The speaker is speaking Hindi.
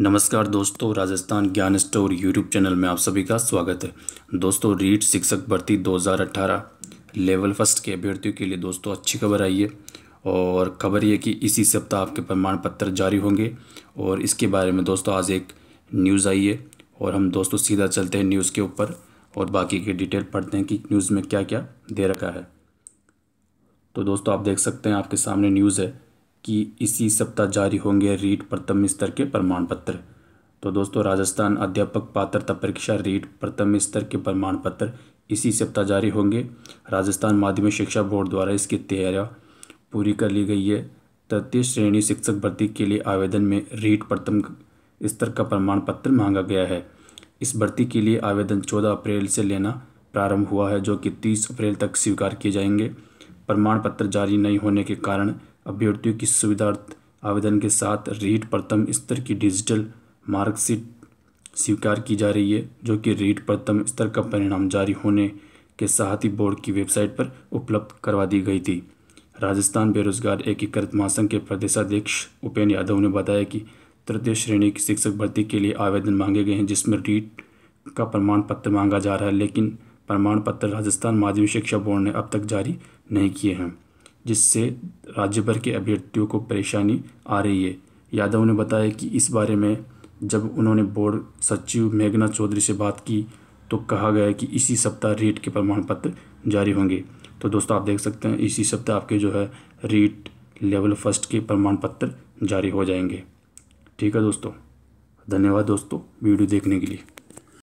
नमस्कार दोस्तों राजस्थान ज्ञान स्टोर यूट्यूब चैनल में आप सभी का स्वागत है दोस्तों रीट शिक्षक भर्ती 2018 लेवल फर्स्ट के अभ्यर्थियों के लिए दोस्तों अच्छी खबर आई है और खबर ये कि इसी सप्ताह आपके प्रमाण पत्र जारी होंगे और इसके बारे में दोस्तों आज एक न्यूज़ आई है और हम दोस्तों सीधा चलते हैं न्यूज़ के ऊपर और बाकी के डिटेल पढ़ते हैं कि न्यूज़ में क्या क्या दे रखा है तो दोस्तों आप देख सकते हैं आपके सामने न्यूज़ है कि इसी सप्ताह जारी होंगे रीट प्रथम स्तर के प्रमाण पत्र तो दोस्तों राजस्थान अध्यापक पात्रता परीक्षा रीट प्रथम स्तर के प्रमाण पत्र इसी सप्ताह जारी होंगे राजस्थान माध्यमिक शिक्षा बोर्ड द्वारा इसकी तैयारियाँ पूरी कर ली गई है तृतीय श्रेणी शिक्षक भर्ती के लिए आवेदन में रीट प्रथम स्तर का प्रमाण पत्र मांगा गया है इस भर्ती के लिए आवेदन 14 अप्रैल से लेना प्रारंभ हुआ है जो कि 30 अप्रैल तक स्वीकार किए जाएंगे प्रमाण पत्र जारी नहीं होने के कारण अभ्यर्थियों की सुविधार्थ आवेदन के साथ रीट प्रथम स्तर की डिजिटल मार्कशीट स्वीकार की जा रही है जो कि रीट प्रथम स्तर का परिणाम जारी होने के साथ ही बोर्ड की वेबसाइट पर उपलब्ध करवा दी गई थी राजस्थान बेरोजगार एकीकृत महासंघ के प्रदेशाध्यक्ष उपेन्द्र यादव ने बताया कि तृतीय श्रेणी की शिक्षक भर्ती के लिए आवेदन मांगे गए हैं जिसमें रीट का प्रमाण पत्र मांगा जा रहा है लेकिन प्रमाण पत्र राजस्थान माध्यमिक शिक्षा बोर्ड ने अब तक जारी नहीं किए हैं जिससे राज्य भर के अभ्यर्थियों को परेशानी आ रही है यादव ने बताया कि इस बारे में जब उन्होंने बोर्ड सचिव मेघना चौधरी से बात की तो कहा गया कि इसी सप्ताह रीट के प्रमाण पत्र जारी होंगे तो दोस्तों आप देख सकते हैं इसी सप्ताह आपके जो है रीट लेवल फर्स्ट के प्रमाण पत्र जारी हो जाएंगे ठीक है दोस्तों धन्यवाद दोस्तों वीडियो देखने के लिए